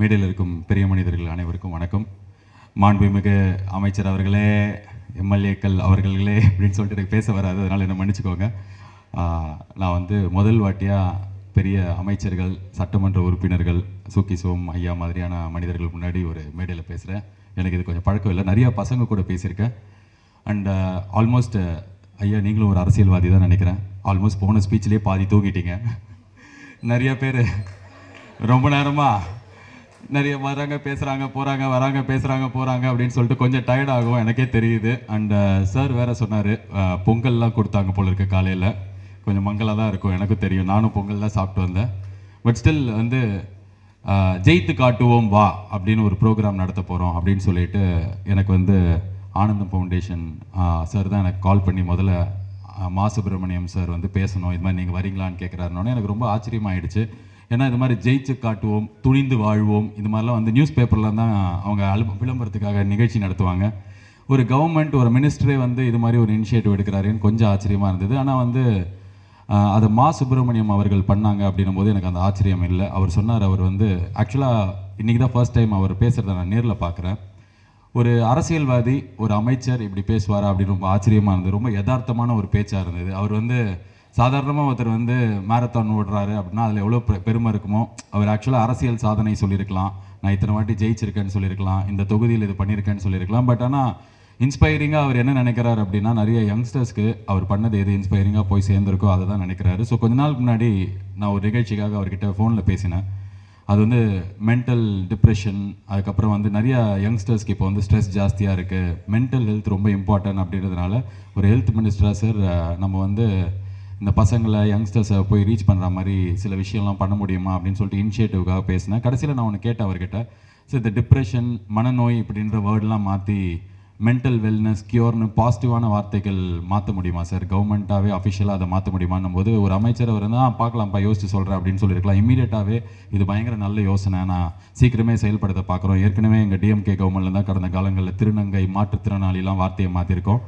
மேடையில் இருக்கும் பெரிய மனிதர்கள் அனைவருக்கும் வணக்கம் மாண்புமிகு அமைச்சர் அவர்களே எம்எல்ஏக்கள் அவர்களே அப்படின்னு சொல்லிட்டு எனக்கு பேச வராது அதனால் என்ன மன்னிச்சுக்கோங்க நான் வந்து முதல் வாட்டியாக பெரிய அமைச்சர்கள் சட்டமன்ற உறுப்பினர்கள் சுக்கி சோம் ஐயா மாதிரியான மனிதர்கள் முன்னாடி ஒரு மேடையில் பேசுகிறேன் எனக்கு இது கொஞ்சம் பழக்கம் இல்லை நிறையா பசங்க கூட பேசியிருக்கேன் அண்ட் ஆல்மோஸ்ட் ஐயா நீங்களும் ஒரு அரசியல்வாதி தான் நினைக்கிறேன் ஆல்மோஸ்ட் போன ஸ்பீச்லேயே பாதி தூக்கிட்டீங்க நிறைய பேர் ரொம்ப நேரமாக நிறைய வராங்க பேசுகிறாங்க போகிறாங்க வராங்க பேசுகிறாங்க போகிறாங்க அப்படின்னு சொல்லிட்டு கொஞ்சம் டயர்ட் ஆகும் எனக்கே தெரியுது அண்ட் சார் uh, வேற சொன்னார் uh, பொங்கல்லாம் கொடுத்தாங்க போல இருக்கு காலையில் கொஞ்சம் மங்களாக தான் இருக்கும் எனக்கும் தெரியும் நானும் பொங்கல் தான் சாப்பிட்டு வந்தேன் பட் ஸ்டில் வந்து uh, ஜெயித்து காட்டுவோம் வா அப்படின்னு ஒரு ப்ரோக்ராம் நடத்த போகிறோம் அப்படின்னு சொல்லிட்டு எனக்கு வந்து ஆனந்தம் ஃபவுண்டேஷன் சார் தான் எனக்கு கால் பண்ணி முதல்ல மா சுப்பிரமணியம் சார் வந்து பேசணும் இது மாதிரி நீங்கள் வரீங்களான்னு கேட்குறாருனோடனே எனக்கு ரொம்ப ஆச்சரியமாயிடுச்சு ஏன்னா இது மாதிரி ஜெயிச்சு காட்டுவோம் துணிந்து வாழ்வோம் இது மாதிரிலாம் வந்து நியூஸ் பேப்பரில் தான் அவங்க அலு விளம்பரத்துக்காக நிகழ்ச்சி நடத்துவாங்க ஒரு கவர்மெண்ட் ஒரு மினிஸ்டரே வந்து இது மாதிரி ஒரு இனிஷியேட்டிவ் எடுக்கிறாருன்னு கொஞ்சம் ஆச்சரியமாக இருந்தது ஆனால் வந்து அதை மா சுப்பிரமணியம் அவர்கள் பண்ணாங்க அப்படின்னும் போது எனக்கு அந்த ஆச்சரியம் இல்லை அவர் சொன்னார் அவர் வந்து ஆக்சுவலாக இன்றைக்கி தான் ஃபர்ஸ்ட் டைம் அவர் பேசுகிறத நான் நேரில் பார்க்குறேன் ஒரு அரசியல்வாதி ஒரு அமைச்சர் இப்படி பேசுவாரா அப்படின்னு ரொம்ப ஆச்சரியமாக இருந்தது ரொம்ப யதார்த்தமான ஒரு பேச்சாக இருந்தது அவர் வந்து சாதாரணமாக ஒருத்தர் வந்து மேரத்தான் ஓடுறாரு அப்படின்னா அதில் எவ்வளோ பெருமை இருக்குமோ அவர் ஆக்சுவலாக அரசியல் சாதனை சொல்லியிருக்கலாம் நான் இத்தனை வாட்டி ஜெயிச்சிருக்கேன்னு சொல்லியிருக்கலாம் இந்த தொகுதியில் இது பண்ணியிருக்கேன்னு சொல்லியிருக்கலாம் பட் ஆனால் இன்ஸ்பைரிங்காக அவர் என்ன நினைக்கிறார் அப்படின்னா நிறைய யங்ஸ்டர்ஸ்க்கு அவர் பண்ணது எது இன்ஸ்பைரிங்காக போய் சேர்ந்துருக்கோ அதை தான் நினைக்கிறாரு ஸோ கொஞ்ச நாள் முன்னாடி நான் ஒரு நிகழ்ச்சிக்காக அவர்கிட்ட ஃபோனில் பேசினேன் அது வந்து மென்டல் டிப்ரெஷன் அதுக்கப்புறம் வந்து நிறையா யங்ஸ்டர்ஸ்க்கு இப்போ வந்து ஸ்ட்ரெஸ் ஜாஸ்தியாக இருக்குது மென்டல் ஹெல்த் ரொம்ப இம்பார்ட்டன்ட் அப்படின்றதுனால ஒரு ஹெல்த் மினிஸ்டராக சார் நம்ம வந்து இந்த பசங்களை யங்ஸ்டர்ஸை போய் ரீச் பண்ணுற மாதிரி சில விஷயம்லாம் பண்ண முடியுமா அப்படின்னு சொல்லிட்டு இனிஷியேட்டிவ்காக பேசினேன் கடைசியில் நான் ஒன்று கேட்டேன் அவர்கிட்ட ஸோ இந்த டிப்ரெஷன் மனநோய் இப்படின்ற வேர்டெலாம் மாற்றி மென்டல் வெல்னஸ் கியூர்னு பாசிட்டிவான வார்த்தைகள் மாற்ற முடியுமா சார் கவர்மெண்ட்டாகவே அஃபிஷியலாக அதை மாற்ற முடியுமான்னும் போது ஒரு அமைச்சர் அவர் தான் பார்க்கலாம்ப்பா யோசிச்சு சொல்கிறேன் அப்படின்னு சொல்லியிருக்கலாம் இமீடியட்டாகவே இது பயங்கர நல்ல யோசனை நான் சீக்கிரமே செயல்படுத்த பார்க்குறோம் ஏற்கனவே எங்கள் டிஎம்கே கவர்மெண்ட்டில் தான் கடந்த காலங்களில் திருநங்கை மாற்றுத்திறனாளிலாம் வார்த்தையை மாற்றிருக்கோம்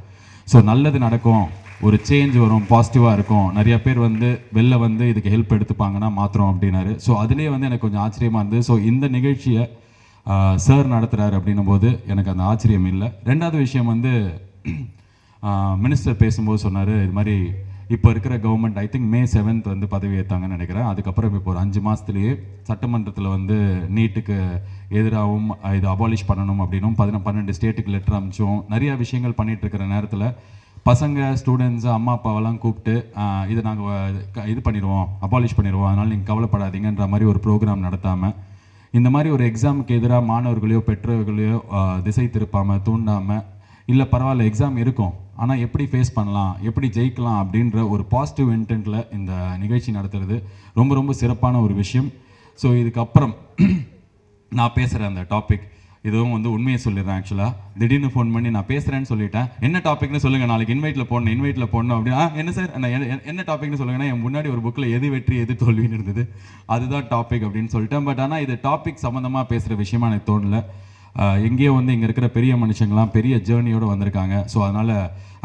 ஸோ நல்லது நடக்கும் ஒரு சேஞ்ச் வரும் பாசிட்டிவாக இருக்கும் நிறைய பேர் வந்து வெளில வந்து இதுக்கு ஹெல்ப் எடுத்துப்பாங்கன்னா மாத்திரம் அப்படின்னாரு ஸோ அதுலேயே வந்து எனக்கு கொஞ்சம் ஆச்சரியமாக இருந்தது ஸோ இந்த நிகழ்ச்சியை சார் நடத்துகிறாரு அப்படின்னும் போது எனக்கு அந்த ஆச்சரியம் இல்லை ரெண்டாவது விஷயம் வந்து மினிஸ்டர் பேசும்போது சொன்னார் இது மாதிரி இப்போ இருக்கிற government I think May seventh வந்து பதவி ஏற்றாங்கன்னு நினைக்கிறேன் அதுக்கப்புறம் இப்போ ஒரு அஞ்சு மாதத்துலேயே சட்டமன்றத்தில் வந்து நீட்டுக்கு எதிராகவும் இது அபாலிஷ் பண்ணணும் அப்படின்னும் பதின பன்னெண்டு ஸ்டேட்டுக்கு லெட்டர் அமிச்சோம் நிறையா விஷயங்கள் பண்ணிகிட்டு இருக்கிற நேரத்தில் பசங்க ஸ்டூடெண்ட்ஸ் அம்மா அப்பாவெல்லாம் கூப்பிட்டு இதை நாங்கள் இது பண்ணிடுவோம் அபாலிஷ் பண்ணிடுவோம் அதனால் நீங்கள் கவலைப்படாதீங்கன்ற மாதிரி ஒரு ப்ரோக்ராம் நடத்தாமல் இந்த மாதிரி ஒரு எக்ஸாமுக்கு எதிராக மாணவர்களையோ பெற்றோர்களையோ திசை திருப்பாமல் தூண்டாமல் இல்லை பரவாயில்ல எக்ஸாம் இருக்கும் ஆனால் எப்படி ஃபேஸ் பண்ணலாம் எப்படி ஜெயிக்கலாம் அப்படின்ற ஒரு பாசிட்டிவ் இன்டென்ட்டில் இந்த நிகழ்ச்சி நடத்துறது ரொம்ப ரொம்ப சிறப்பான ஒரு விஷயம் ஸோ இதுக்கப்புறம் நான் பேசுகிறேன் அந்த டாபிக் இதுவும் வந்து உண்மையை சொல்லிடுறேன் ஆக்சுவலாக திடீர்னு ஃபோன் பண்ணி நான் பேசுகிறேன்னு சொல்லிட்டேன் என்ன டாபிக்னு சொல்லுங்கள் நாளைக்கு இன்வைட்டில் போடணும் இன்வைட்டில் போடணும் அப்படின்னா என்ன சார் நான் என்ன டாபிக்னு சொல்லுங்கன்னா என் முன்னாடி ஒரு புக்கில் எது வெற்றி எது தோல்வின்னு இருந்தது அதுதான் டாபிக் அப்படின்னு சொல்லிட்டேன் பட் ஆனால் இது டாபிக் சம்மந்தமாக பேசுகிற விஷயமா எனக்கு தோணலை எங்கேயோ வந்து இங்கே இருக்கிற பெரிய மனுஷங்களாம் பெரிய ஜேர்னியோடு வந்திருக்காங்க ஸோ அதனால்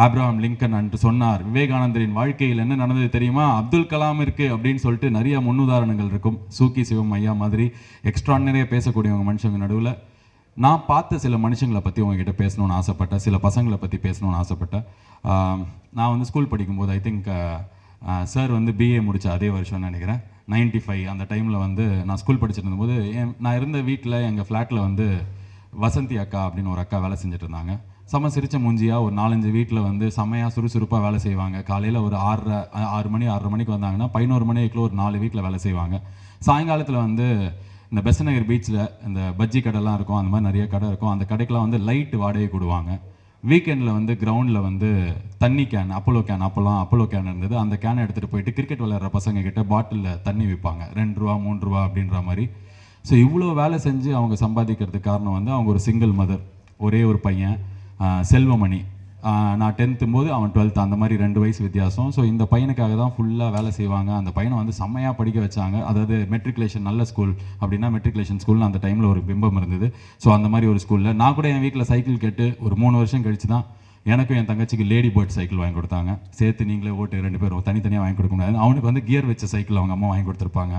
ஆப்ராஹாம் லிங்கன் அன்று சொன்னார் விவேகானந்தரின் வாழ்க்கையில் என்ன நடந்தது தெரியுமா அப்துல் கலாம் இருக்குது அப்படின்னு சொல்லிட்டு நிறைய முன்னுதாரணங்கள் இருக்கும் சூக்கி சிவம் ஐயா மாதிரி நிறைய பேசக்கூடியவங்க மனுஷங்க நடுவில் நான் பார்த்த சில மனுஷங்களை பற்றி உங்ககிட்ட பேசணும்னு ஆசைப்பட்டேன் சில பசங்களை பற்றி பேசணும்னு ஆசைப்பட்டேன் நான் வந்து ஸ்கூல் படிக்கும்போது ஐ திங்க் சார் வந்து பிஏ முடித்த அதே வருஷம்னு நினைக்கிறேன் நைன்ட்டி ஃபைவ் அந்த டைமில் வந்து நான் ஸ்கூல் படிச்சுட்டு இருந்தபோது என் நான் இருந்த வீட்டில் எங்கள் ஃப்ளாட்டில் வந்து வசந்தி அக்கா அப்படின்னு ஒரு அக்கா வேலை செஞ்சுட்டு இருந்தாங்க செம சிரிச்ச மூஞ்சியாக ஒரு நாலஞ்சு வீட்டில் வந்து செமையாக சுறுசுறுப்பாக வேலை செய்வாங்க காலையில் ஒரு ஆறரை ஆறு மணி ஆறரை மணிக்கு வந்தாங்கன்னா பதினோரு மணிக்குள்ளே ஒரு நாலு வீட்டில் வேலை செய்வாங்க சாயங்காலத்தில் வந்து இந்த பெசநகர் பீச்சில் இந்த பஜ்ஜி கடைலாம் இருக்கும் அந்த மாதிரி நிறைய கடை இருக்கும் அந்த கடைக்கெலாம் வந்து லைட் வாடகை கொடுவாங்க வீக்கெண்டில் வந்து கிரவுண்டில் வந்து தண்ணி கேன் அப்போலோ கேன் அப்போலாம் அப்போலோ கேன் இருந்தது அந்த கேனை எடுத்துகிட்டு போயிட்டு கிரிக்கெட் விளையாடுற பசங்க கிட்ட பாட்டிலில் தண்ணி விற்பாங்க ரெண்டு ரூபா மூணு ரூபா அப்படின்ற மாதிரி ஸோ இவ்வளோ வேலை செஞ்சு அவங்க சம்பாதிக்கிறதுக்கு காரணம் வந்து அவங்க ஒரு சிங்கிள் மதர் ஒரே ஒரு பையன் செல்வமணி நான் டென்த்து போது அவன் டுவெல்த் அந்த மாதிரி ரெண்டு வயசு வித்தியாசம் ஸோ இந்த பையனுக்காக தான் ஃபுல்லாக வேலை செய்வாங்க அந்த பையனை வந்து செம்மையாக படிக்க வச்சாங்க அதாவது மெட்ரிகுலேஷன் நல்ல ஸ்கூல் அப்படின்னா மெட்ரிகுலேஷன் ஸ்கூல்னு அந்த டைமில் ஒரு பிம்பம் இருந்தது ஸோ அந்த மாதிரி ஒரு ஸ்கூலில் நான் கூட என் வீட்டில் சைக்கிள் கேட்டு ஒரு மூணு வருஷம் கழித்து தான் எனக்கும் என் தங்கச்சிக்கு லேடி பேர்ட் சைக்கிள் வாங்கி கொடுத்தாங்க சேர்த்து நீங்களே ஓட்டு ரெண்டு பேரும் தனித்தனியாக வாங்கி கொடுக்க முடியாது அவனுக்கு வந்து கியர் வச்ச சைக்கிள் அவங்க அம்மா வாங்கி கொடுத்துருப்பாங்க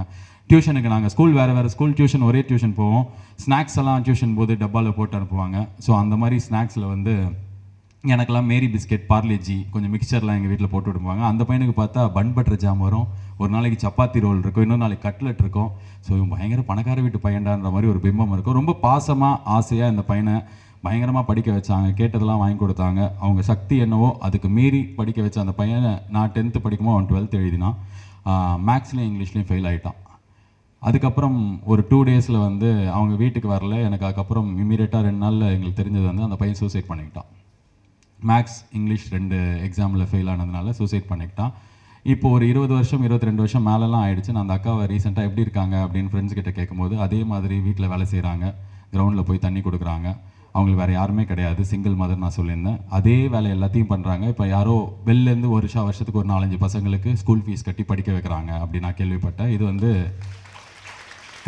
டியூஷனுக்கு நாங்கள் ஸ்கூல் வேறு வேறு ஸ்கூல் டியூஷன் ஒரே டியூஷன் போவோம் ஸ்நாக்ஸ் எல்லாம் டியூஷன் போது டப்பாவில் போட்டு அனுப்புவாங்க ஸோ அந்த மாதிரி ஸ்நாக்ஸில் வந்து எனக்கெல்லாம் மேரி பிஸ்கெட் பார்லேஜி கொஞ்சம் மிக்சர்லாம் எங்கள் வீட்டில் போட்டு விடுவாங்க அந்த பையனுக்கு பார்த்தா பன் பட்டர் ஜாம் வரும் ஒரு நாளைக்கு சப்பாத்தி ரோல் இருக்கும் இன்னொரு நாளைக்கு கட்லெட் இருக்கும் ஸோ இவன் பயங்கர பணக்கார வீட்டு பையன்டான்ற மாதிரி ஒரு பிம்பம் இருக்கும் ரொம்ப பாசமாக ஆசையாக இந்த பையனை பயங்கரமாக படிக்க வச்சாங்க கேட்டதெல்லாம் வாங்கி கொடுத்தாங்க அவங்க சக்தி என்னவோ அதுக்கு மீறி படிக்க வச்ச அந்த பையனை நான் டென்த்து படிக்கும்போது அவன் டுவெல்த் எழுதினான் மேக்ஸ்லேயும் இங்கிலீஷ்லேயும் ஃபெயில் ஆகிட்டான் அதுக்கப்புறம் ஒரு டூ டேஸில் வந்து அவங்க வீட்டுக்கு வரல எனக்கு அதுக்கப்புறம் இம்மீடியட்டாக ரெண்டு நாளில் எங்களுக்கு தெரிஞ்சது வந்து அந்த பையன் சூசைட் பண்ணிக்கிட்டான் மேக்ஸ் இங்கிலீஷ் ரெண்டு எக்ஸாமில் ஃபெயில் ஆனதுனால சூசைட் பண்ணிக்கிட்டான் இப்போ ஒரு இருபது வருஷம் இருபத்தி ரெண்டு வருஷம் மேலெலாம் ஆயிடுச்சு நான் அந்த அக்காவை ரீசெண்டாக எப்படி இருக்காங்க அப்படின்னு ஃப்ரெண்ட்ஸ் கிட்ட கேட்கும்போது அதே மாதிரி வீட்டில் வேலை செய்கிறாங்க கிரவுண்டில் போய் தண்ணி கொடுக்குறாங்க அவங்களுக்கு வேறு யாருமே கிடையாது சிங்கிள் மதர் நான் சொல்லியிருந்தேன் அதே வேலை எல்லாத்தையும் பண்ணுறாங்க இப்போ யாரோ வெளிலேருந்து ஒரு வருஷம் வருஷத்துக்கு ஒரு நாலஞ்சு பசங்களுக்கு ஸ்கூல் ஃபீஸ் கட்டி படிக்க வைக்கிறாங்க அப்படின்னு நான் கேள்விப்பட்டேன் இது வந்து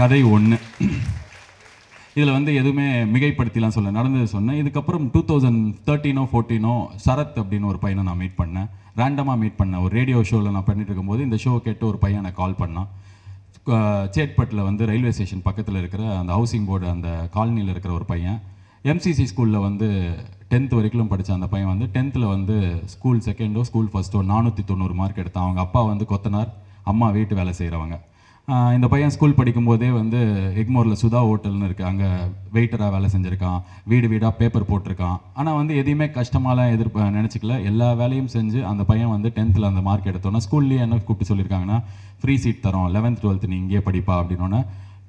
கதை ஒன்று இதில் வந்து எதுவுமே மிகைப்படுத்திலாம் சொல்ல நடந்தது சொன்னேன் இதுக்கப்புறம் டூ தௌசண்ட் தேர்ட்டீனோ ஃபோர்ட்டீனோ சரத் அப்படின்னு ஒரு பையனை நான் மீட் பண்ணேன் ரேண்டமாக மீட் பண்ணேன் ஒரு ரேடியோ ஷோவில் நான் பண்ணிட்டு இருக்கும்போது இந்த ஷோ கேட்டு ஒரு பையனை கால் பண்ணான் சேட்பட்டில் வந்து ரயில்வே ஸ்டேஷன் பக்கத்தில் இருக்கிற அந்த ஹவுசிங் போர்டு அந்த காலனியில் இருக்கிற ஒரு பையன் எம்சிசி ஸ்கூலில் வந்து டென்த் வரைக்கும் படித்த அந்த பையன் வந்து டென்த்தில் வந்து ஸ்கூல் செகண்டோ ஸ்கூல் ஃபஸ்ட்டோ நானூற்றி தொண்ணூறு மார்க் எடுத்தான் அவங்க அப்பா வந்து கொத்தனார் அம்மா வீட்டு வேலை செய்கிறவங்க இந்த பையன் ஸ்கூல் படிக்கும்போதே வந்து எக்மோரில் சுதா ஹோட்டல்னு இருக்குது அங்கே வெயிட்டராக வேலை செஞ்சுருக்கான் வீடு வீடாக பேப்பர் போட்டிருக்கான் ஆனால் வந்து எதையுமே கஷ்டமாலாம் எதிர்ப்பு நினச்சிக்கல எல்லா வேலையும் செஞ்சு அந்த பையன் வந்து டென்த்தில் அந்த மார்க் எடுத்தோன்னா ஸ்கூல்லேயே என்ன கூப்பிட்டு சொல்லியிருக்காங்கன்னா ஃப்ரீ சீட் தரோம் லெவன்த் டுவெல்த் நீ இங்கேயே படிப்பா அப்படின்னோன்னே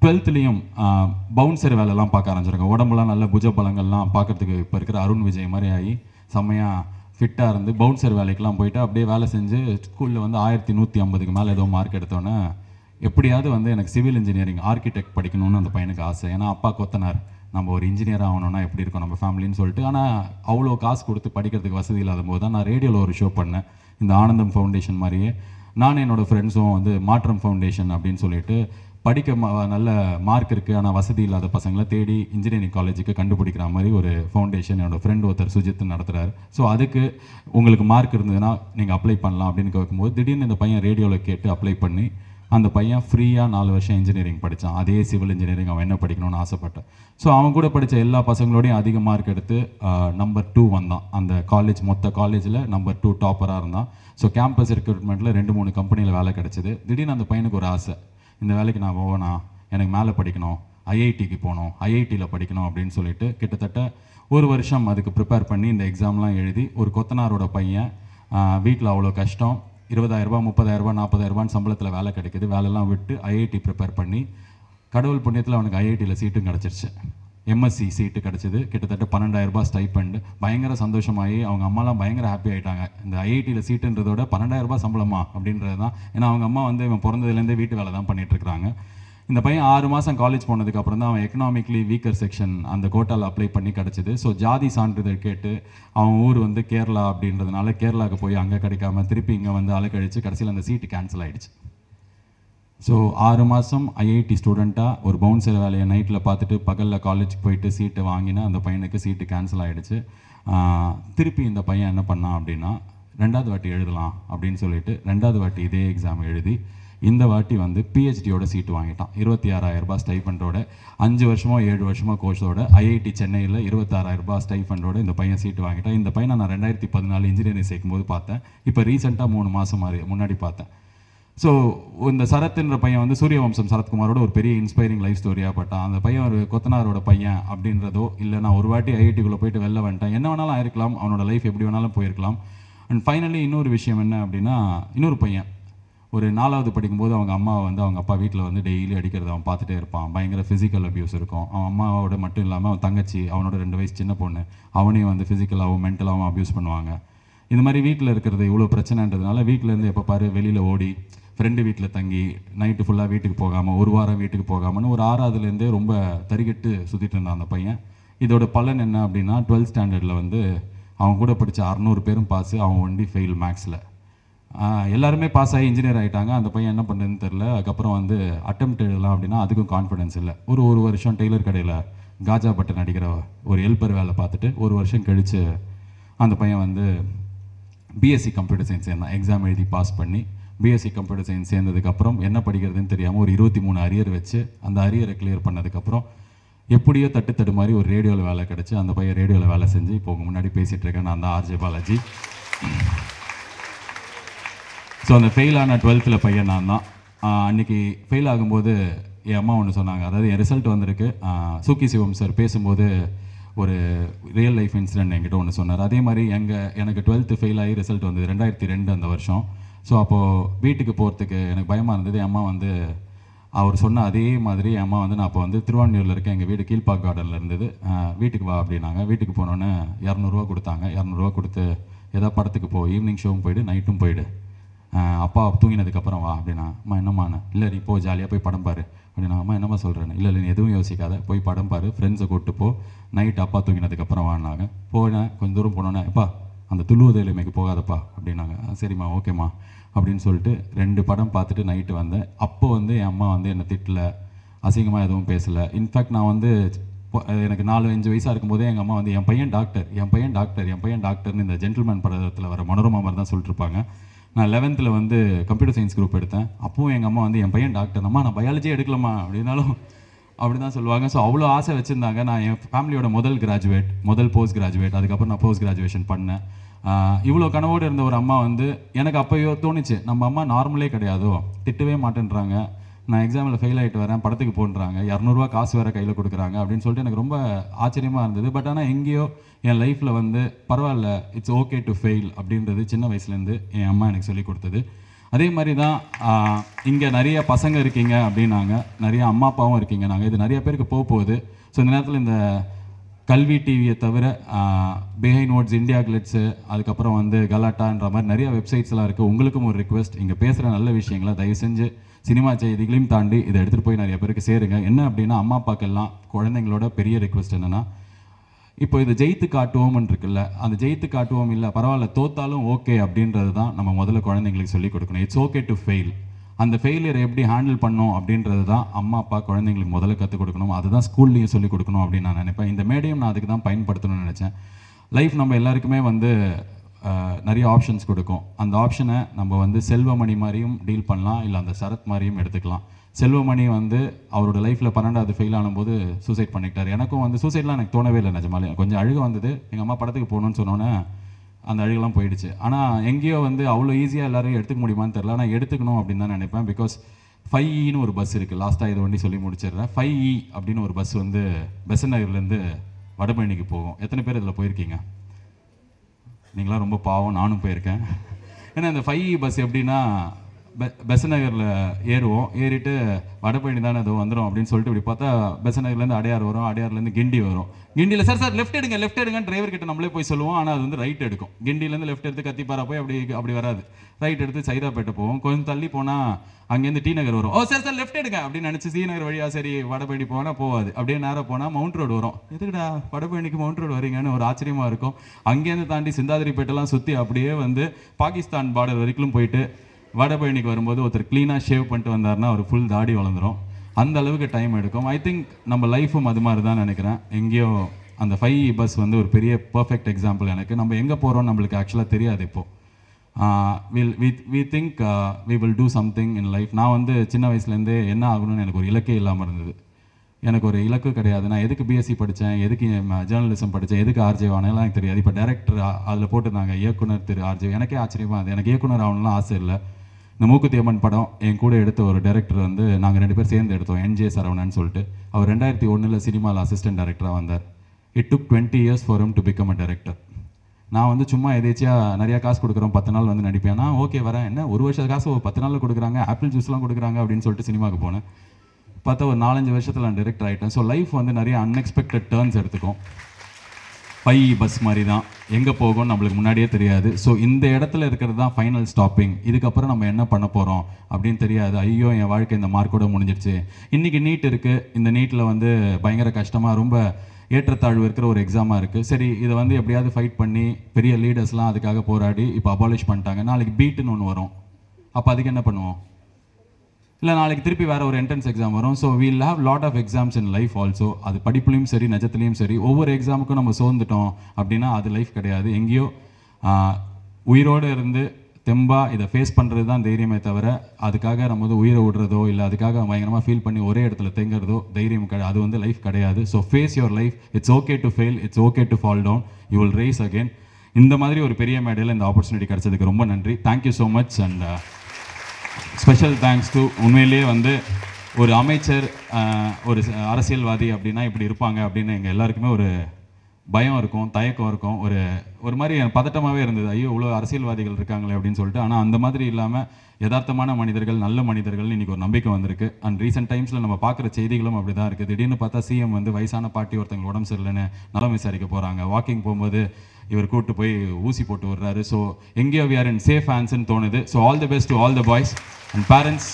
டுவெல்த்லேயும் பவுன்சர் வேலைலாம் பார்க்க ஆரம்பிச்சிருக்காங்க உடம்புலாம் நல்ல புஜ பழங்கள்லாம் பார்க்குறதுக்கு இப்போ இருக்கிற அருண் விஜய் மாதிரி ஆகி செம்மையாக ஃபிட்டாக இருந்து பவுன்சர் வேலைக்கெலாம் போயிட்டு அப்படியே வேலை செஞ்சு ஸ்கூலில் வந்து ஆயிரத்தி நூற்றி ஐம்பதுக்கு மேலே ஏதோ மார்க் எடுத்தோன்னே எப்படியாவது வந்து எனக்கு சிவில் இன்ஜினியரிங் ஆர்கிடெக்ட் படிக்கணும்னு அந்த பையனுக்கு ஆசை ஏன்னா அப்பா கொத்தனார் நம்ம ஒரு இன்ஜினியர் ஆகணும்னா எப்படி இருக்கும் நம்ம ஃபேமிலின்னு சொல்லிட்டு ஆனால் அவ்வளோ காசு கொடுத்து படிக்கிறதுக்கு வசதி இல்லாத போது தான் நான் ரேடியோவில் ஒரு ஷோ பண்ணேன் இந்த ஆனந்தம் ஃபவுண்டேஷன் மாதிரியே நான் என்னோடய ஃப்ரெண்ட்ஸும் வந்து மாற்றம் ஃபவுண்டேஷன் அப்படின்னு சொல்லிட்டு படிக்க நல்ல மார்க் இருக்குது ஆனால் வசதி இல்லாத பசங்களை தேடி இன்ஜினியரிங் காலேஜுக்கு கண்டுபிடிக்கிற மாதிரி ஒரு ஃபவுண்டேஷன் என்னோடய ஃப்ரெண்ட் ஒருத்தர் சுஜித் நடத்துகிறார் ஸோ அதுக்கு உங்களுக்கு மார்க் இருந்ததுன்னா நீங்கள் அப்ளை பண்ணலாம் அப்படின்னு கேட்கும்போது திடீர்னு இந்த பையன் ரேடியோவில் கேட்டு அப்ளை பண்ணி அந்த பையன் ஃப்ரீயாக நாலு வருஷம் இன்ஜினியரிங் படித்தான் அதே சிவில் இன்ஜினியரிங் அவன் என்ன படிக்கணும்னு ஆசைப்பட்டேன் ஸோ அவன் கூட படித்த எல்லா பசங்களோடையும் அதிக மார்க் எடுத்து நம்பர் டூ வந்தான் அந்த காலேஜ் மொத்த காலேஜில் நம்பர் டூ டாப்பராக இருந்தான் ஸோ கேம்பஸ் ரெக்ரூட்மெண்ட்டில் ரெண்டு மூணு கம்பெனியில் வேலை கிடச்சிது திடீர்னு அந்த பையனுக்கு ஒரு ஆசை இந்த வேலைக்கு நான் போவேனா எனக்கு மேலே படிக்கணும் ஐஐடிக்கு போகணும் ஐஐடியில் படிக்கணும் அப்படின்னு சொல்லிட்டு கிட்டத்தட்ட ஒரு வருஷம் அதுக்கு ப்ரிப்பேர் பண்ணி இந்த எக்ஸாம்லாம் எழுதி ஒரு கொத்தனாரோட பையன் வீட்டில் அவ்வளோ கஷ்டம் ரூபா நாற்பதாயிரம் நாற்பதாயிரரூபான்னு சம்பளத்தில் வேலை கிடைக்குது வேலைலாம் விட்டு ஐஐடி ப்ரிப்பேர் பண்ணி கடவுள் புண்ணியத்தில் அவனுக்கு ஐஐடியில் சீட்டும் கிடச்சிருச்சு எம்எஸ்சி சீட்டு கிடச்சிது கிட்டத்தட்ட ரூபா ஸ்டைப் பண்ணு பயங்கர சந்தோஷமாகி அவங்க அம்மாலாம் பயங்கர ஹாப்பி ஆகிட்டாங்க இந்த ஐஐடியில் சீட்டுன்றதோட ரூபா சம்பளமா அப்படின்றது தான் ஏன்னா அவங்க அம்மா வந்து இவன் பிறந்ததுலேருந்தே வீட்டு வேலை தான் பண்ணிகிட்ருக்குறாங்க இந்த பையன் ஆறு மாதம் காலேஜ் அப்புறம் தான் அவன் எக்கனாமிக்லி வீக்கர் செக்ஷன் அந்த கோட்டாவில் அப்ளை பண்ணி கிடச்சிது ஸோ ஜாதி சான்றிதழ் கேட்டு அவன் ஊர் வந்து கேரளா அப்படின்றதுனால கேரளாவுக்கு போய் அங்கே கிடைக்காம திருப்பி இங்கே வந்து அலைக்கழிச்சு கடைசியில் அந்த சீட்டு கேன்சல் ஆகிடுச்சு ஸோ ஆறு மாதம் ஐஐடி ஸ்டூடெண்ட்டாக ஒரு பவுன்சர் வேலையை நைட்டில் பார்த்துட்டு பகலில் காலேஜுக்கு போயிட்டு சீட்டு வாங்கினா அந்த பையனுக்கு சீட்டு கேன்சல் ஆகிடுச்சு திருப்பி இந்த பையன் என்ன பண்ணான் அப்படின்னா ரெண்டாவது வாட்டி எழுதலாம் அப்படின்னு சொல்லிட்டு ரெண்டாவது வாட்டி இதே எக்ஸாம் எழுதி இந்த வாட்டி வந்து பிஹெச்டியோட சீட்டு வாங்கிட்டான் இருபத்தி ஆறாயிரம் ரூபாய் ஸ்டைஃபண்டோட அஞ்சு வருஷமோ ஏழு வருஷமோ கோர்ஸோட ஐஐடி சென்னையில் இருபத்தாறாயிரம் ரூபாய் ஸ்டைஃபண்டோட இந்த பையன் சீட்டு வாங்கிட்டான் இந்த பையனை நான் ரெண்டாயிரத்தி பதினாலு இன்ஜினியரிங் சேர்க்கும்போது பார்த்தேன் இப்போ ரீசெண்டாக மூணு மாதம் மாதிரி முன்னாடி பார்த்தேன் ஸோ இந்த சரத்துன்ற பையன் வந்து சூரியவம்சம் சரத்குமாரோட ஒரு பெரிய இன்ஸ்பைரிங் லைஃப் ஸ்டோரியாக பட்டான் அந்த பையன் ஒரு கொத்தனாரோட பையன் அப்படின்றதோ இல்லை நான் ஒரு வாட்டி ஐஐடிக்குள்ளே போயிட்டு வெளில வந்துட்டேன் என்ன வேணாலும் ஆயிருக்கலாம் அவனோட லைஃப் எப்படி வேணாலும் போயிருக்கலாம் அண்ட் ஃபைனலி இன்னொரு விஷயம் என்ன அப்படின்னா இன்னொரு பையன் ஒரு நாலாவது படிக்கும்போது அவங்க அம்மாவை வந்து அவங்க அப்பா வீட்டில் வந்து டெய்லி அடிக்கிறது அவன் பார்த்துட்டே இருப்பான் பயங்கர ஃபிசிக்கல் அப்யூஸ் இருக்கும் அவன் அம்மாவோட மட்டும் இல்லாமல் அவன் தங்கச்சி அவனோட ரெண்டு வயசு சின்ன பொண்ணு அவனையும் வந்து ஃபிசிக்கலாகவும் மென்டலாகவும் அப்யூஸ் பண்ணுவாங்க இந்த மாதிரி வீட்டில் இருக்கிறது இவ்வளோ பிரச்சனைன்றதுனால வீட்டிலேருந்து எப்போ பாரு வெளியில் ஓடி ஃப்ரெண்டு வீட்டில் தங்கி நைட்டு ஃபுல்லாக வீட்டுக்கு போகாமல் ஒரு வாரம் வீட்டுக்கு போகாமல்னு ஒரு ஆறாவதுலேருந்தே ரொம்ப தறிக்கிட்டு சுற்றிட்டு இருந்தான் அந்த பையன் இதோட பலன் என்ன அப்படின்னா டுவெல்த் ஸ்டாண்டர்டில் வந்து அவன் கூட படித்த அறநூறு பேரும் பாஸ் அவன் வண்டி ஃபெயில் மேக்ஸில் எல்லாருமே பாஸ் ஆகி இன்ஜினியர் ஆகிட்டாங்க அந்த பையன் என்ன பண்ணுறதுன்னு தெரில அதுக்கப்புறம் வந்து அட்டம் எழுதலாம் அப்படின்னா அதுக்கும் கான்ஃபிடன்ஸ் இல்லை ஒரு ஒரு வருஷம் டெய்லர் கடையில் காஜா பட்டன் அடிக்கிற ஒரு ஹெல்பர் வேலை பார்த்துட்டு ஒரு வருஷம் கழித்து அந்த பையன் வந்து பிஎஸ்சி கம்ப்யூட்டர் சயின்ஸ் சேர்ந்தான் எக்ஸாம் எழுதி பாஸ் பண்ணி பிஎஸ்சி கம்ப்யூட்டர் சயின்ஸ் சேர்ந்ததுக்கப்புறம் என்ன படிக்கிறதுன்னு தெரியாமல் ஒரு இருபத்தி மூணு அரியர் வச்சு அந்த அரியரை கிளியர் பண்ணதுக்கப்புறம் எப்படியோ தட்டு தட்டு மாதிரி ஒரு ரேடியோவில் வேலை கிடச்சி அந்த பையன் ரேடியோவில் வேலை செஞ்சு இப்போ உங்கள் முன்னாடி பேசிகிட்டு இருக்கேன் நான் தான் ஆர்ஜே பாலாஜி ஸோ அந்த ஃபெயிலான டுவெல்த்தில் பையன் நான் தான் அன்றைக்கி ஃபெயில் ஆகும்போது என் அம்மா ஒன்று சொன்னாங்க அதாவது என் ரிசல்ட் வந்திருக்கு சூக்கி சிவம் சார் பேசும்போது ஒரு ரியல் லைஃப் இன்சிடென்ட் என்கிட்ட ஒன்று சொன்னார் அதே மாதிரி எங்கள் எனக்கு டுவெல்த்து ஃபெயில் ஆகி ரிசல்ட் வந்தது ரெண்டாயிரத்தி ரெண்டு அந்த வருஷம் ஸோ அப்போது வீட்டுக்கு போகிறதுக்கு எனக்கு பயமாக இருந்தது என் அம்மா வந்து அவர் சொன்ன அதே மாதிரி என் அம்மா வந்து நான் அப்போ வந்து திருவான்மையூரில் இருக்கேன் எங்கள் வீடு கீழ்பாக் கார்டனில் இருந்தது வீட்டுக்கு வா அப்படின்னாங்க வீட்டுக்கு போனோன்னே இரநூறுவா கொடுத்தாங்க இரநூறுவா கொடுத்து ஏதாவது படத்துக்கு போ ஈவினிங் ஷோவும் போயிடு நைட்டும் போயிடு அப்பா தூங்கினதுக்கப்புறம் வா அப்படின்னா அம்மா என்னம்மாண்ணே இல்லை நீ போ ஜாலியாக போய் படம் பாரு அப்படின்னா அம்மா என்னம்மா சொல்கிறேன்னு இல்லை இல்லை நீ எதுவும் யோசிக்காத போய் படம் பாரு ஃப்ரெண்ட்ஸை கூப்பிட்டு போ நைட் அப்பா தூங்கினதுக்கப்புறம் வாங்கினாங்க போனேன் கொஞ்சம் தூரம் போனோன்னே எப்பா அந்த துள்ளுவதிலுமைக்கு போகாதப்பா அப்படின்னாங்க சரிம்மா ஓகேம்மா அப்படின்னு சொல்லிட்டு ரெண்டு படம் பார்த்துட்டு நைட்டு வந்தேன் அப்போ வந்து என் அம்மா வந்து என்னை திட்டல அசிங்கமாக எதுவும் பேசலை இன்ஃபேக்ட் நான் வந்து எனக்கு நாலு அஞ்சு வயசாக இருக்கும்போதே எங்கள் அம்மா வந்து என் பையன் டாக்டர் என் பையன் டாக்டர் என் பையன் டாக்டர்னு இந்த ஜென்டில்மேன் படத்தில் வர மனோரமா மாதிரி தான் சொல்லிட்டுருப்பாங்க நான் லெவன்த்தில் வந்து கம்ப்யூட்டர் சயின்ஸ் குரூப் எடுத்தேன் அப்போவும் எங்கள் அம்மா வந்து என் பையன் டாக்டர் அம்மா நான் பயாலஜியே எடுக்கலாமா அப்படின்னாலும் அப்படி தான் சொல்லுவாங்க ஸோ அவ்வளோ ஆசை வச்சுருந்தாங்க நான் என் ஃபேமிலியோட முதல் கிராஜுவேட் முதல் போஸ்ட் கிராஜுவேட் அதுக்கப்புறம் நான் போஸ்ட் கிராஜுவேஷன் பண்ணேன் இவ்வளோ கனவோடு இருந்த ஒரு அம்மா வந்து எனக்கு அப்போயோ தோணுச்சு நம்ம அம்மா நார்மலே கிடையாதோ திட்டவே மாட்டேன்றாங்க நான் எக்ஸாமில் ஃபெயில் ஆகிட்டு வரேன் படத்துக்கு போன்றாங்க இரநூறுவா காசு வேறு கையில் கொடுக்குறாங்க அப்படின்னு சொல்லிட்டு எனக்கு ரொம்ப ஆச்சரியமாக இருந்தது பட் ஆனால் எங்கேயோ என் லைஃப்பில் வந்து பரவாயில்ல இட்ஸ் ஓகே டு ஃபெயில் அப்படின்றது சின்ன வயசுலேருந்து என் அம்மா எனக்கு சொல்லிக் கொடுத்தது அதே மாதிரி தான் இங்கே நிறைய பசங்க இருக்கீங்க அப்படின்னாங்க நிறைய அம்மா அப்பாவும் இருக்கீங்க நாங்கள் இது நிறைய பேருக்கு போக போகுது ஸோ இந்த நேரத்தில் இந்த கல்வி டிவியை தவிர பிஹை நோட்ஸ் இந்தியா கிளட்ஸு அதுக்கப்புறம் வந்து கலாட்டான்ற மாதிரி நிறைய வெப்சைட்ஸ்லாம் இருக்குது உங்களுக்கும் ஒரு ரிக்வெஸ்ட் இங்கே பேசுகிற நல்ல விஷயங்களை தயவு செஞ்சு சினிமா செய்திகளையும் தாண்டி இதை எடுத்துகிட்டு போய் நிறைய பேருக்கு சேருங்க என்ன அப்படின்னா அம்மா அப்பாக்கெல்லாம் குழந்தைங்களோட பெரிய ரிக்வெஸ்ட் என்னென்னா இப்போ இது ஜெயித்து காட்டுவோம்னு இருக்குல்ல அந்த ஜெயித்து காட்டுவோம் இல்லை பரவாயில்ல தோத்தாலும் ஓகே அப்படின்றது தான் நம்ம முதல்ல குழந்தைங்களுக்கு சொல்லிக் கொடுக்கணும் இட்ஸ் ஓகே டு ஃபெயில் அந்த ஃபெயிலியரை எப்படி ஹேண்டில் பண்ணும் அப்படின்றது தான் அம்மா அப்பா குழந்தைங்களுக்கு முதல்ல கற்றுக் கொடுக்கணும் அதுதான் ஸ்கூல்லையும் சொல்லிக் கொடுக்கணும் அப்படின்னு நான் நினைப்பேன் இந்த மீடியம் நான் அதுக்கு தான் பயன்படுத்தணும்னு நினச்சேன் லைஃப் நம்ம எல்லாருக்குமே வந்து நிறைய ஆப்ஷன்ஸ் கொடுக்கும் அந்த ஆப்ஷனை நம்ம வந்து செல்வமணி மாதிரியும் டீல் பண்ணலாம் இல்லை அந்த சரத் மாதிரியும் எடுத்துக்கலாம் செல்வமணி வந்து அவரோட லைஃப்பில் பன்னெண்டாவது ஃபெயில் ஆனும்போது சூசைட் பண்ணிக்கிட்டார் எனக்கும் வந்து சூசைட்லாம் எனக்கு தோணவே இல்லை நிஜமாலே கொஞ்சம் அழுக வந்தது எங்கள் அம்மா படத்துக்கு போகணுன்னு சொன்னோன்னே அந்த அழுகெல்லாம் போயிடுச்சு ஆனால் எங்கேயோ வந்து அவ்வளோ ஈஸியாக எல்லோரும் எடுத்துக்க முடியுமான்னு தெரில ஆனால் எடுத்துக்கணும் அப்படின்னு தான் நினைப்பேன் பிகாஸ் ஃபைவ் ஈன்னு ஒரு பஸ் இருக்குது லாஸ்ட்டாக இது வண்டி சொல்லி முடிச்சிடுறேன் ஃபைவ் இ e அப்படின்னு ஒரு பஸ் வந்து பெசன் நகர்லேருந்து வடபழனிக்கு போகும் எத்தனை பேர் இதில் போயிருக்கீங்க நீங்களாம் ரொம்ப பாவம் நானும் போயிருக்கேன் ஏன்னா இந்த ஃபைவ் பஸ் e எப்படின்னா பெஸ் நகரில் ஏறுவோம் ஏறிட்டு வடப்பழனி தானே அது வந்துடும் அப்படின்னு சொல்லிட்டு இப்படி பார்த்தா பெச நகர்லேருந்து அடையார் வரும் அடையார்லேருந்து கிண்டி வரும் கிண்டியில் சார் சார் லெஃப்ட் எடுங்க லெஃப்ட் எடுங்க டிரைவர் கிட்ட நம்மளே போய் சொல்லுவோம் ஆனால் அது வந்து ரைட் எடுக்கும் கிண்டிலேருந்து லெஃப்ட் எடுத்து கத்திப்பாரா போய் அப்படி அப்படி வராது ரைட் எடுத்து சைதாப்பேட்டை போவோம் கொஞ்சம் தள்ளி போனால் அங்கேருந்து டி நகர் வரும் ஓ சார் சார் லெஃப்ட் எடுங்க அப்படின்னு நினச்சி ஸ்ரீநகர் நகர் வழியாக சரி வடப்பழனி போனால் போகாது அப்படியே நேராக போனால் மவுண்ட் ரோடு வரும் எதுக்குடா வடப்பழனிக்கு மவுண்ட் ரோடு வரீங்கன்னு ஒரு ஆச்சரியமாக இருக்கும் அங்கேருந்து தாண்டி சிந்தாதிரிப்பேட்டெல்லாம் சுற்றி அப்படியே வந்து பாகிஸ்தான் பார்டர் வரைக்கும் போயிட்டு பயணிக்கு வரும்போது ஒருத்தர் க்ளீனாக ஷேவ் பண்ணிட்டு வந்தார்னா ஒரு ஃபுல் தாடி வளர்ந்துடும் அந்த அளவுக்கு டைம் எடுக்கும் ஐ திங்க் நம்ம லைஃப்பும் அது மாதிரி தான் நினைக்கிறேன் எங்கேயோ அந்த ஃபைவ் பஸ் வந்து ஒரு பெரிய பர்ஃபெக்ட் எக்ஸாம்பிள் எனக்கு நம்ம எங்கே போகிறோம் நம்மளுக்கு ஆக்சுவலாக தெரியாது இப்போது will we we think we will do something in life நான் வந்து சின்ன வயசுலேருந்தே என்ன ஆகணும்னு எனக்கு ஒரு இலக்கே இல்லாமல் இருந்தது எனக்கு ஒரு இலக்கு கிடையாது நான் எதுக்கு பிஎஸ்சி படித்தேன் எதுக்கு ஜேர்னலிசம் படித்தேன் எதுக்கு ஆர்ஜே ஆனலாம் எனக்கு தெரியாது இப்போ டேரக்டர் அதில் போட்டிருந்தாங்க இயக்குனர் திரு ஆர்ஜே எனக்கே ஆச்சரியமாக அது எனக்கு இயக்குனர் ஆகணும்லாம் ஆசை இல்லை இந்த மூக்குத்தி படம் என் கூட எடுத்த ஒரு டேரக்டர் வந்து நாங்கள் ரெண்டு பேர் சேர்ந்து எடுத்தோம் என்ஜே சரவணன் சொல்லிட்டு அவர் ரெண்டாயிரத்தி ஒன்றில் சினிமாவில் அசிஸ்டன்ட் டேரக்டராக வந்தார் it took twenty years for um to become a director நான் வந்து சும்மா எதேச்சியாக நிறையா காசு கொடுக்குறோம் பத்து நாள் வந்து நான் ஓகே வரேன் என்ன ஒரு வருஷம் காசு ஒரு பத்து நாள் கொடுக்குறாங்க ஆப்பிள் ஜூஸ்லாம் கொடுக்குறாங்க அப்படின்னு சொல்லிட்டு சினிமாவுக்கு போனேன் பார்த்தா ஒரு நாலஞ்சு வருஷத்தில் நான் டேரக்டர் ஆகிட்டேன் ஸோ லைஃப் வந்து நிறைய அன்எக்ஸ்பெக்டட் டேர்ன்ஸ் எடுத்துக்கும் பை பஸ் மாதிரி தான் எங்கே போகும்னு நம்மளுக்கு முன்னாடியே தெரியாது ஸோ இந்த இடத்துல இருக்கிறது தான் ஃபைனல் ஸ்டாப்பிங் இதுக்கப்புறம் நம்ம என்ன பண்ண போகிறோம் அப்படின்னு தெரியாது ஐயோ என் வாழ்க்கை இந்த மார்க்கோடு முடிஞ்சிடுச்சு இன்றைக்கி நீட் இருக்குது இந்த நீட்டில் வந்து பயங்கர கஷ்டமாக ரொம்ப ஏற்றத்தாழ்வு இருக்கிற ஒரு எக்ஸாமாக இருக்குது சரி இதை வந்து எப்படியாவது ஃபைட் பண்ணி பெரிய லீடர்ஸ்லாம் அதுக்காக போராடி இப்போ அபாலிஷ் பண்ணிட்டாங்க நாளைக்கு பீட்டுன்னு ஒன்று வரும் அப்போ அதுக்கு என்ன பண்ணுவோம் இல்லை நாளைக்கு திருப்பி வேறு ஒரு என்ட்ரன்ஸ் எக்ஸாம் வரும் so we'll have lot of exams in life also அது படிப்புலையும் சரி நிஜத்துலையும் சரி ஒவ்வொரு எக்ஸாமுக்கும் நம்ம சோர்ந்துட்டோம் அப்படின்னா அது லைஃப் கிடையாது எங்கேயோ உயிரோடு இருந்து தெம்பாக இதை ஃபேஸ் பண்ணுறது தான் தைரியமே தவிர அதுக்காக நம்ம வந்து உயிரை விடுறதோ இல்லை அதுக்காக பயங்கரமாக ஃபீல் பண்ணி ஒரே இடத்துல தேங்குறதோ தைரியம் கிடையாது அது வந்து லைஃப் கிடையாது so face your life it's okay to fail it's okay to fall down you will rise again இந்த மாதிரி ஒரு பெரிய மேடையில் இந்த ஆப்பர்ச்சுனிட்டி கிடச்சதுக்கு ரொம்ப நன்றி thank you so much and special thanks to உண்மையிலேயே வந்து ஒரு அமைச்சர் ஒரு அரசியல்வாதி அப்படின்னா இப்படி இருப்பாங்க அப்படின்னு எங்கள் எல்லாருக்குமே ஒரு பயம் இருக்கும் தயக்கம் இருக்கும் ஒரு ஒரு மாதிரி பதட்டமாகவே இருந்தது ஐயோ இவ்வளோ அரசியல்வாதிகள் இருக்காங்களே அப்படின்னு சொல்லிட்டு ஆனால் அந்த மாதிரி இல்லாமல் யதார்த்தமான மனிதர்கள் நல்ல மனிதர்கள்னு இன்றைக்கி ஒரு நம்பிக்கை வந்திருக்கு அண்ட் ரீசெண்ட் டைம்ஸில் நம்ம பார்க்குற செய்திகளும் அப்படி தான் இருக்குது திடீர்னு பார்த்தா சிஎம் வந்து வயசான பாட்டி ஒருத்தங்க உடம்பு சரியில்லைன்னு நலம் விசாரிக்க போகிறாங்க வாக்கிங் போகும்போது இவர் கூட்டு போய் ஊசி போட்டு வர்றாரு ஸோ எங்கேயோ வியார் இன் சேஃப் ஹேண்ட்ஸ்ன்னு தோணுது so all the best to all the boys and parents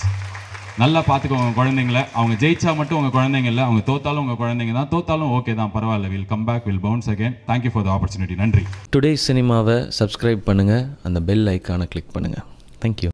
நல்லா பார்த்துக்கோங்க குழந்தைங்கள அவங்க ஜெயிச்சா மட்டும் உங்கள் குழந்தைங்க இல்லை அவங்க தோத்தாலும் உங்கள் குழந்தைங்க தான் தோத்தாலும் ஓகே தான் பரவாயில்ல will come back will bounce again thank you for the opportunity நன்றி டுடே சினிமாவை சப்ஸ்கிரைப் பண்ணுங்கள் அந்த பெல் ஐக்கானை கிளிக் பண்ணுங்கள் தேங்க்யூ